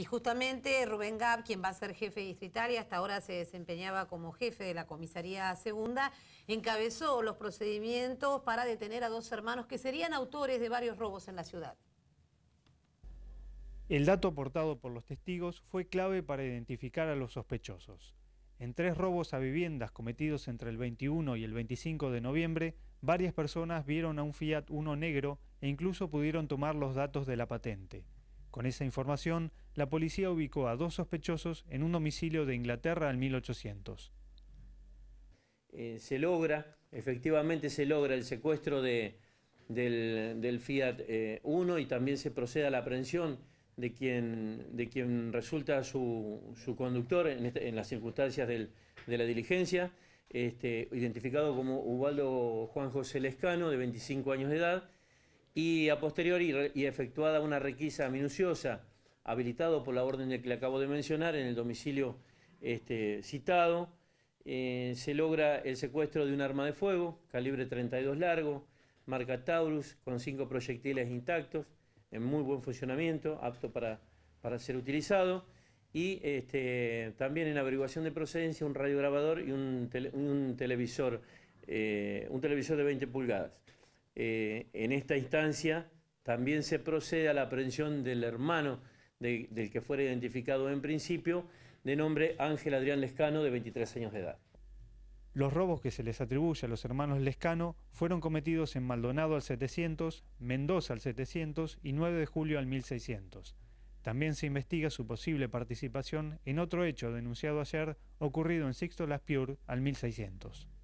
Y justamente Rubén Gab, quien va a ser jefe distrital y hasta ahora se desempeñaba como jefe de la comisaría segunda, encabezó los procedimientos para detener a dos hermanos que serían autores de varios robos en la ciudad. El dato aportado por los testigos fue clave para identificar a los sospechosos. En tres robos a viviendas cometidos entre el 21 y el 25 de noviembre, varias personas vieron a un Fiat Uno negro e incluso pudieron tomar los datos de la patente. Con esa información, la policía ubicó a dos sospechosos en un domicilio de Inglaterra en 1800. Eh, se logra, efectivamente se logra el secuestro del, Fiat 1 eh, y también se procede a la aprehensión de quien, resulta su, conductor en, este, las circunstancias de la diligencia, este, identificado como Ubaldo Juan José Lescano, de 25 años de edad, y a posteriori y efectuada una requisa minuciosa, habilitado por la orden que le acabo de mencionar en el domicilio este, citado, eh, se logra el secuestro de un arma de fuego, calibre 32 largo, marca Taurus, con cinco proyectiles intactos, en muy buen funcionamiento, apto para, ser utilizado, y este, también en averiguación de procedencia un radiograbador y un, televisor, eh, un televisor de 20 pulgadas. Eh, en esta instancia también se procede a la aprehensión del hermano del que fuera identificado en principio, de nombre Ángel Adrián Lescano, de 23 años de edad. Los robos que se les atribuye a los hermanos Lescano fueron cometidos en Maldonado al 700, Mendoza al 700 y 9 de julio al 1600. También se investiga su posible participación en otro hecho denunciado ayer ocurrido en Sixto Las Piur al 1600.